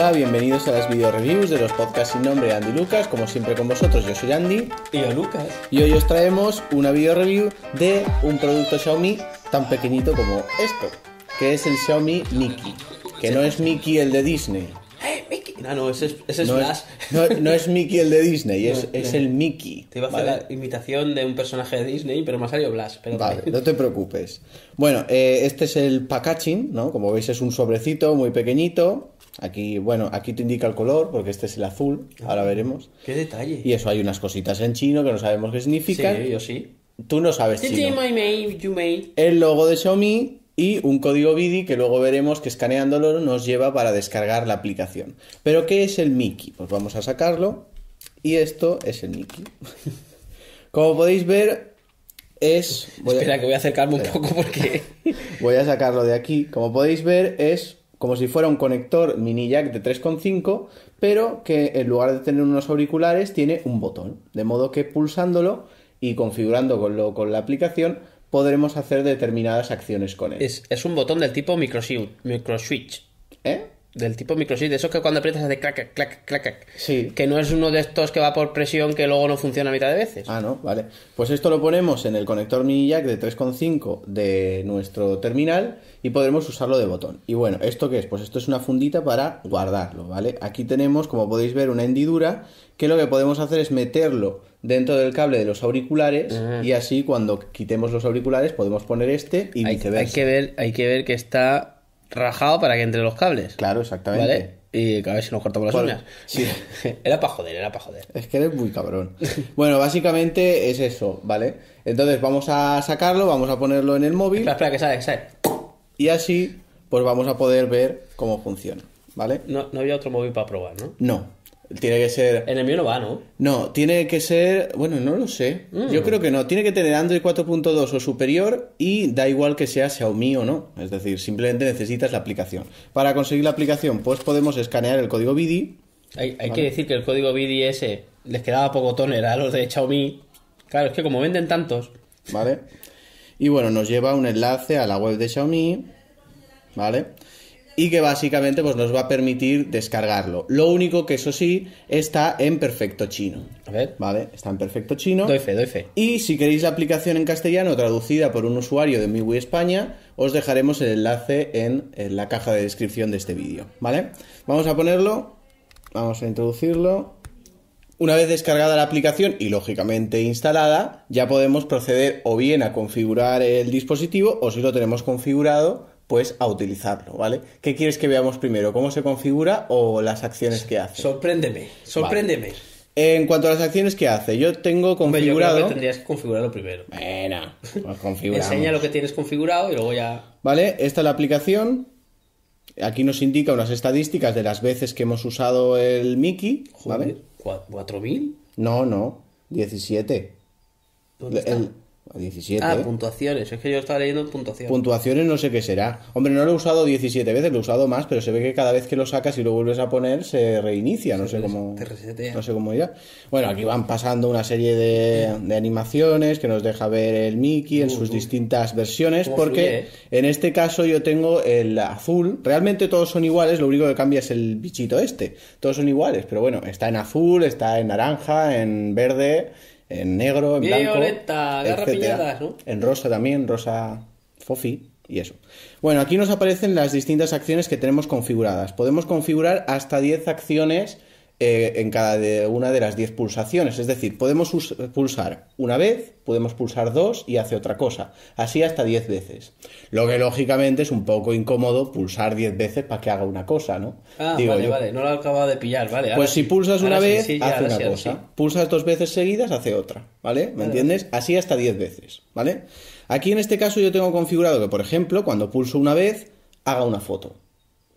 Hola, bienvenidos a las video reviews de los podcasts sin nombre Andy Lucas, como siempre con vosotros yo soy Andy y yo Lucas. Y hoy os traemos una video review de un producto Xiaomi tan pequeñito como esto, que es el Xiaomi Mickey, que no es Mickey el de Disney. Eh, Mickey. No, no, ese es, ese no, Es, Mickey el de Disney, es, eh, el Mickey. Te iba a hacer la imitación de un personaje de Disney, pero me ha salido Blas. Vale, no te preocupes. Bueno, eh, este es el packaging, ¿no? Como veis es un sobrecito muy pequeñito, Aquí, bueno, aquí te indica el color, porque este es el azul, ahora veremos. Qué detalle. Y eso, hay unas cositas en chino que no sabemos qué significan. Sí, yo sí. Tú no sabes chino. El logo de Xiaomi y un código BIDI que luego veremos que escaneándolo nos lleva para descargar la aplicación. Pero ¿qué es el Mickey? Pues vamos a sacarlo y esto es el Mickey. Como podéis ver, es... Espera, que voy a acercarme un poco porque... voy a sacarlo de aquí. Como podéis ver, es como si fuera un conector mini jack de 3,5, pero que en lugar de tener unos auriculares tiene un botón, de modo que pulsándolo y configurando con, lo, con la aplicación podremos hacer determinadas acciones con él. Es, un botón del tipo micro, switch. ¿Eh? del tipo microchip, de esos que cuando aprietas hace clac, clac, clac, Sí. Que no es uno de estos que va por presión que luego no funciona a mitad de veces. Ah, no, vale. Pues esto lo ponemos en el conector mini jack de 3.5 de nuestro terminal y podremos usarlo de botón. Y bueno, ¿esto qué es? Pues esto es una fundita para guardarlo, ¿vale? Aquí tenemos, como podéis ver, una hendidura que lo que podemos hacer es meterlo dentro del cable de los auriculares ah. y así cuando quitemos los auriculares podemos poner este y viceversa. hay que ver, hay que ver que está rajado para que entre los cables. Claro, exactamente. ¿Vale? Y a ver si nos cortamos las uñas. era para joder, era para joder. Es que eres muy cabrón. bueno, básicamente es eso, ¿vale? Entonces vamos a sacarlo, vamos a ponerlo en el móvil. Espera, espera, que sale, que sale. Y así, pues vamos a poder ver cómo funciona, ¿vale? No, no había otro móvil para probar, ¿no? No. Tiene que ser. En el mío no va, ¿no? No, tiene que ser. Bueno, no lo sé. Mm. Yo creo que no. Tiene que tener Android 4.2 o superior y da igual que sea Xiaomi o no. Es decir, simplemente necesitas la aplicación. Para conseguir la aplicación, pues podemos escanear el código BIDI. Hay, que decir que el código BIDI ese les quedaba poco toner a los de Xiaomi. Claro, es que como venden tantos. Vale. Y bueno, nos lleva un enlace a la web de Xiaomi. Vale y que básicamente pues, nos va a permitir descargarlo. Lo único que eso sí está en perfecto chino. A ver. Vale, está en perfecto chino. Doy fe, doy fe. Y si queréis la aplicación en castellano traducida por un usuario de MiWi España, os dejaremos el enlace en, en la caja de descripción de este vídeo. ¿Vale? Vamos a ponerlo. Vamos a introducirlo. Una vez descargada la aplicación y lógicamente instalada, ya podemos proceder o bien a configurar el dispositivo o si lo tenemos configurado, pues a utilizarlo, ¿vale? ¿Qué quieres que veamos primero? ¿Cómo se configura o las acciones que hace? Sorpréndeme, sorpréndeme. En cuanto a las acciones que hace, yo tengo configurado. Yo creo que tendrías que configurarlo primero. Bueno, pues Enseña lo que tienes configurado y luego ya. Vale, esta es la aplicación. Aquí nos indica unas estadísticas de las veces que hemos usado el Mickey. ¿vale? ¿4.000? No, no, 17. ¿Dónde el... 17. Ah, puntuaciones. Es que yo estaba leyendo puntuaciones. Puntuaciones no sé qué será. Hombre, no lo he usado 17 veces, lo he usado más, pero se ve que cada vez que lo sacas y lo vuelves a poner se reinicia. No sé cómo. No sé cómo irá. Bueno, aquí van pasando una serie de, animaciones que nos deja ver el Mickey en uh, sus uh. distintas versiones. Porque eh? en este caso yo tengo el azul. Realmente todos son iguales, lo único que cambia es el bichito este. Todos son iguales, pero bueno, está en azul, está en naranja, en verde en negro, en Violeta, blanco, en rosa también, rosa fofi y eso. Bueno, aquí nos aparecen las distintas acciones que tenemos configuradas. Podemos configurar hasta 10 acciones eh, en cada de una de las 10 pulsaciones. Es decir, podemos pulsar una vez, podemos pulsar dos y hace otra cosa. Así hasta 10 veces. Lo que lógicamente es un poco incómodo pulsar 10 veces para que haga una cosa, ¿no? Ah, vale, vale, no lo acabado de pillar, vale. Pues si pulsas una vez, hace una cosa. Pulsas dos veces seguidas, hace otra, ¿vale? ¿Me entiendes? Así hasta 10 veces, ¿vale? Aquí en este caso yo tengo configurado que, por ejemplo, cuando pulso una vez, haga una foto.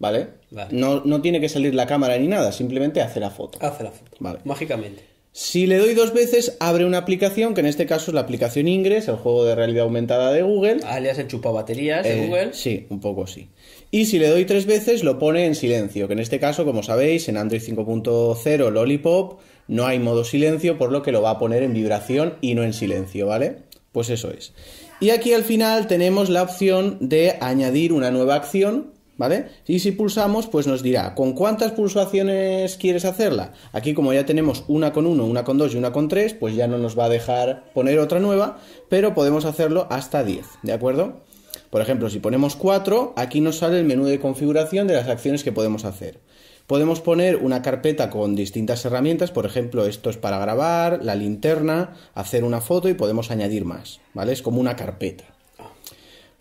¿Vale? No, tiene que salir la cámara ni nada, simplemente hace la foto. Hace la foto. Mágicamente. Si le doy dos veces, abre una aplicación, que en este caso es la aplicación Ingress, el juego de realidad aumentada de Google. Alias el chupabaterías de eh, Google. Sí, un poco sí. Y si le doy tres veces, lo pone en silencio, que en este caso, como sabéis, en Android 5.0 Lollipop no hay modo silencio, por lo que lo va a poner en vibración y no en silencio, ¿vale? Pues eso es. Y aquí al final tenemos la opción de añadir una nueva acción ¿vale? Y si pulsamos, pues nos dirá con cuántas pulsaciones quieres hacerla. Aquí como ya tenemos una con uno, una con dos y una con tres, pues ya no nos va a dejar poner otra nueva, pero podemos hacerlo hasta 10, ¿de acuerdo? Por ejemplo, si ponemos 4, aquí nos sale el menú de configuración de las acciones que podemos hacer. Podemos poner una carpeta con distintas herramientas, por ejemplo, esto es para grabar, la linterna, hacer una foto y podemos añadir más, ¿vale? Es como una carpeta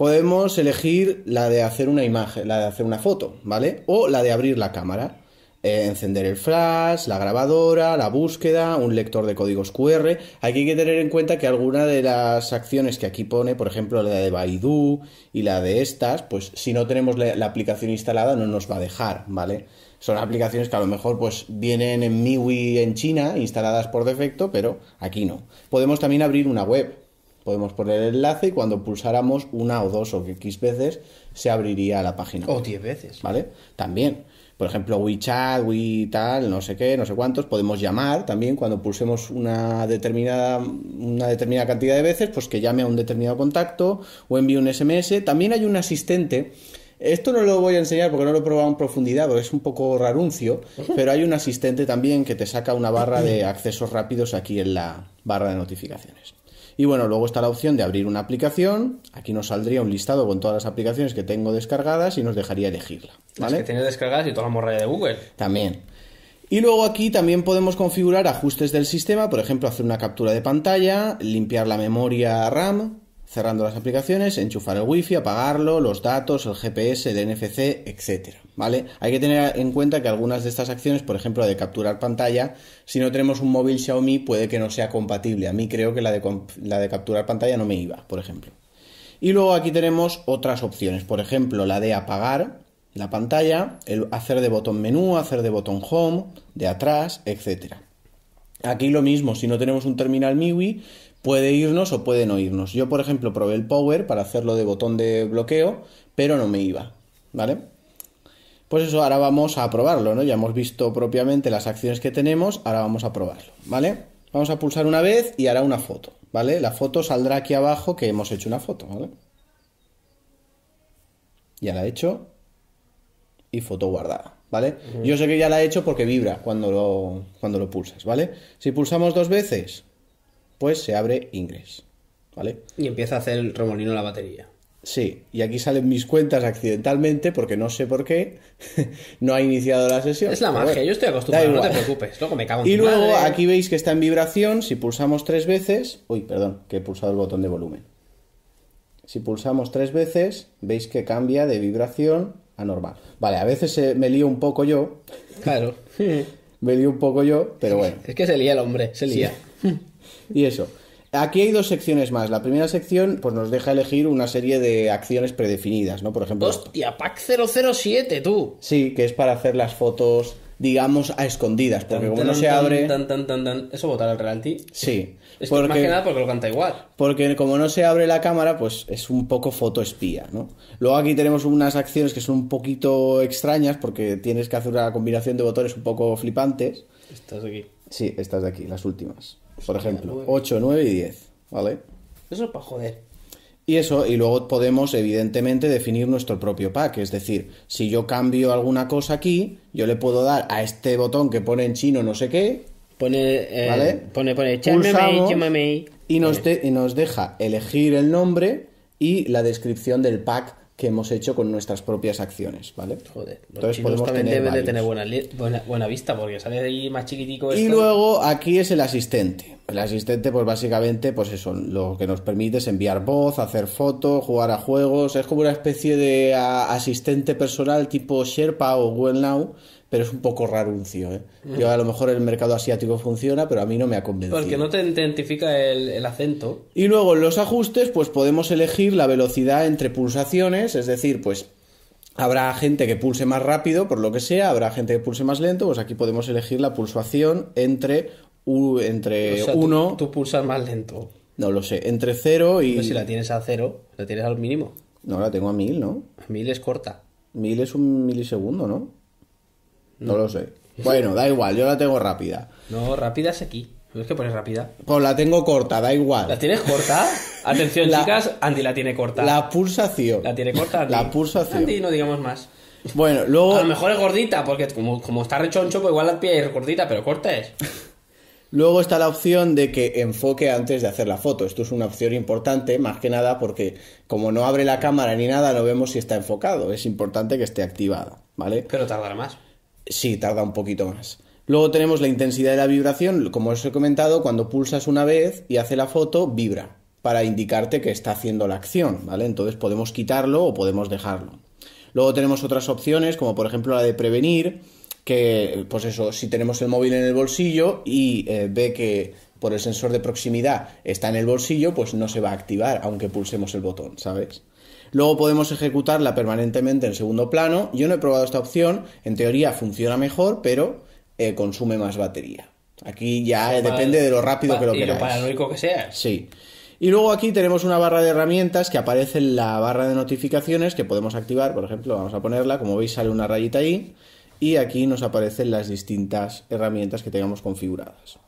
podemos elegir la de hacer una imagen, la de hacer una foto, ¿vale? O la de abrir la cámara. Eh, encender el flash, la grabadora, la búsqueda, un lector de códigos QR. Aquí hay que tener en cuenta que alguna de las acciones que aquí pone, por ejemplo, la de Baidu y la de estas, pues si no tenemos la, aplicación instalada no nos va a dejar, ¿vale? Son aplicaciones que a lo mejor pues vienen en MIUI en China, instaladas por defecto, pero aquí no. Podemos también abrir una web, Podemos poner el enlace y cuando pulsáramos una o dos o X veces se abriría la página. O diez veces. ¿Vale? También. Por ejemplo, WeChat, We tal, no sé qué, no sé cuántos. Podemos llamar también cuando pulsemos una determinada, una determinada cantidad de veces, pues que llame a un determinado contacto o envíe un SMS. También hay un asistente esto no lo voy a enseñar porque no lo he probado en profundidad, porque es un poco raruncio, pero hay un asistente también que te saca una barra de accesos rápidos aquí en la barra de notificaciones. Y bueno, luego está la opción de abrir una aplicación. Aquí nos saldría un listado con todas las aplicaciones que tengo descargadas y nos dejaría elegirla. ¿vale? Las que tienes descargadas y toda la morralla de Google. También. Y luego aquí también podemos configurar ajustes del sistema, por ejemplo, hacer una captura de pantalla, limpiar la memoria RAM, cerrando las aplicaciones, enchufar el wifi, apagarlo, los datos, el GPS, el NFC, etcétera, ¿vale? Hay que tener en cuenta que algunas de estas acciones, por ejemplo, la de capturar pantalla, si no tenemos un móvil Xiaomi puede que no sea compatible. A mí creo que la de, la de capturar pantalla no me iba, por ejemplo. Y luego aquí tenemos otras opciones, por ejemplo, la de apagar la pantalla, el hacer de botón menú, hacer de botón home, de atrás, etcétera. Aquí lo mismo, si no tenemos un terminal MIUI, puede irnos o puede no irnos. Yo, por ejemplo, probé el power para hacerlo de botón de bloqueo, pero no me iba, ¿vale? Pues eso, ahora vamos a probarlo, ¿no? Ya hemos visto propiamente las acciones que tenemos, ahora vamos a probarlo, ¿vale? Vamos a pulsar una vez y hará una foto, ¿vale? La foto saldrá aquí abajo que hemos hecho una foto, ¿vale? Ya la he hecho y foto guardada, ¿vale? Yo sé que ya la he hecho porque vibra cuando lo, cuando lo pulsas, ¿vale? Si pulsamos dos veces, pues se abre Ingress. ¿Vale? Y empieza a hacer el remolino la batería. Sí, y aquí salen mis cuentas accidentalmente porque no sé por qué no ha iniciado la sesión. Es la magia, yo estoy acostumbrado, no te preocupes, luego me cago en Y luego aquí veis que está en vibración, si pulsamos tres veces, uy, perdón, que he pulsado el botón de volumen. Si pulsamos tres veces, veis que cambia de vibración a normal. Vale, a veces eh, me lío un poco yo. Claro. me lío un poco yo, pero bueno. Es que se lía el hombre, se lía. y eso. Aquí hay dos secciones más. La primera sección pues nos deja elegir una serie de acciones predefinidas, ¿no? Por ejemplo... Hostia, pack 007, tú. Sí, que es para hacer las fotos, digamos, a escondidas, porque como no se abre... Tan, ¿Eso votará el reality? Sí. porque, es más que porque lo canta igual. Porque como no se abre la cámara, pues es un poco foto espía, ¿no? Luego aquí tenemos unas acciones que son un poquito extrañas, porque tienes que hacer una combinación de botones un poco flipantes. Estas de aquí. Sí, estas de aquí, las últimas. Por ejemplo, 8, 9 y 10, ¿vale? Eso es para joder. Y eso, y luego podemos evidentemente definir nuestro propio pack, es decir, si yo cambio alguna cosa aquí, yo le puedo dar a este botón que pone en chino no sé qué, pone eh, ¿vale? pone pone y nos, y nos deja elegir el nombre y la descripción del pack que hemos hecho con nuestras propias acciones, ¿vale? Joder, Entonces de tener buena, buena, vista porque sale ahí más chiquitico. Y luego aquí es el asistente. El asistente, pues básicamente, pues eso, lo que nos permite es enviar voz, hacer fotos, jugar a juegos. Es como una especie de asistente personal tipo Sherpa o Well Now pero es un poco raro ¿eh? Yo a lo mejor el mercado asiático funciona, pero a mí no me ha convencido. Porque no te identifica el, acento. Y luego en los ajustes, pues podemos elegir la velocidad entre pulsaciones, es decir, pues habrá gente que pulse más rápido, por lo que sea, habrá gente que pulse más lento, pues aquí podemos elegir la pulsación entre, entre o uno... Tú, pulsas más lento. No lo sé, entre cero y... Pero si la tienes a cero? la tienes al mínimo. No, la tengo a mil, ¿no? mil es corta. Mil es un milisegundo, ¿no? No, lo sé. Bueno, da igual, yo la tengo rápida. No, rápida es aquí. No es que pones rápida. Pues la tengo corta, da igual. ¿La tienes corta? Atención, chicas, Andy la tiene corta. La pulsación. ¿La tiene corta, La pulsación. Andy, no digamos más. Bueno, luego. A lo mejor es gordita, porque como, como está rechoncho, pues igual la piel es gordita, pero corta es. Luego está la opción de que enfoque antes de hacer la foto. Esto es una opción importante, más que nada porque como no abre la cámara ni nada, no vemos si está enfocado. Es importante que esté activado, ¿vale? Pero tardará más. Sí, tarda un poquito más. Luego tenemos la intensidad de la vibración, como os he comentado, cuando pulsas una vez y hace la foto, vibra para indicarte que está haciendo la acción, ¿vale? Entonces podemos quitarlo o podemos dejarlo. Luego tenemos otras opciones, como por ejemplo la de prevenir, que pues eso, si tenemos el móvil en el bolsillo y eh, ve que por el sensor de proximidad está en el bolsillo, pues no se va a activar aunque pulsemos el botón, ¿sabes? Luego podemos ejecutarla permanentemente en segundo plano. Yo no he probado esta opción, en teoría funciona mejor, pero eh, consume más batería. Aquí ya depende de lo rápido que lo queráis. lo que sea. Sí. Y luego aquí tenemos una barra de herramientas que aparece en la barra de notificaciones que podemos activar. Por ejemplo, vamos a ponerla, como veis sale una rayita ahí. Y aquí nos aparecen las distintas herramientas que tengamos configuradas.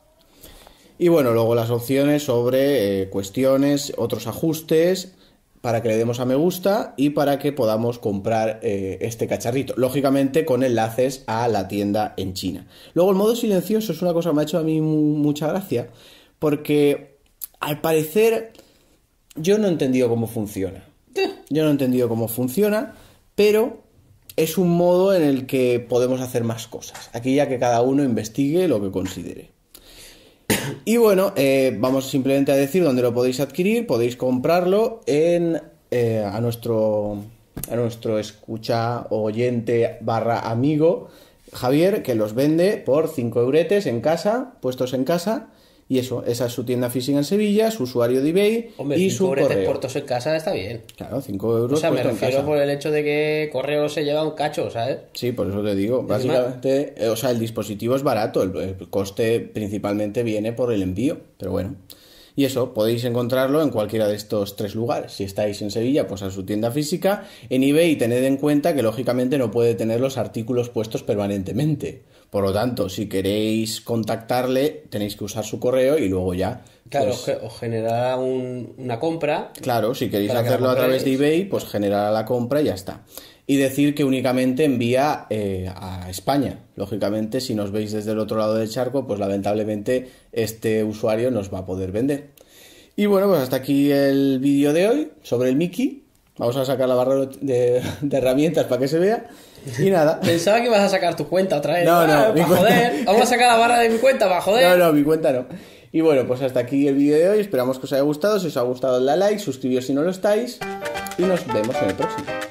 Y bueno, luego las opciones sobre eh, cuestiones, otros ajustes, para que le demos a me gusta y para que podamos comprar eh, este cacharrito. Lógicamente con enlaces a la tienda en China. Luego el modo silencioso es una cosa que me ha hecho a mí mucha gracia porque al parecer yo no he entendido cómo funciona. Yo no he entendido cómo funciona, pero es un modo en el que podemos hacer más cosas. Aquí ya que cada uno investigue lo que considere. Y bueno, eh, vamos simplemente a decir dónde lo podéis adquirir. Podéis comprarlo en, eh, a, nuestro, a nuestro escucha oyente barra amigo Javier, que los vende por 5 euretes en casa, puestos en casa. Y eso, esa es su tienda física en Sevilla, su usuario de eBay y su correo. puertos en casa está bien. Claro, 5 euros. O sea, me refiero por el hecho de que correo se lleva un cacho, ¿sabes? Sí, por eso te digo. Básicamente, eh, o sea, el dispositivo es barato, el coste principalmente viene por el envío, pero bueno. Y eso podéis encontrarlo en cualquiera de estos tres lugares. Si estáis en Sevilla, pues a su tienda física. En eBay tened en cuenta que lógicamente no puede tener los artículos puestos permanentemente. Por lo tanto, si queréis contactarle, tenéis que usar su correo y luego ya Claro, pues, os generará una compra. Claro, si queréis hacerlo a través de eBay, pues generará la compra y ya está y decir que únicamente envía eh, a España. Lógicamente, si nos veis desde el otro lado del charco, pues lamentablemente este usuario nos va a poder vender. Y bueno, pues hasta aquí el vídeo de hoy sobre el Mickey. Vamos a sacar la barra de, herramientas para que se vea. Y nada. Pensaba que ibas a sacar tu cuenta otra vez. No, no, ah, Vamos a sacar la barra de mi cuenta va, joder. No, no, mi cuenta no. Y bueno, pues hasta aquí el vídeo de hoy. Esperamos que os haya gustado. Si os ha gustado, la like, suscribíos si no lo estáis. Y nos vemos en el próximo.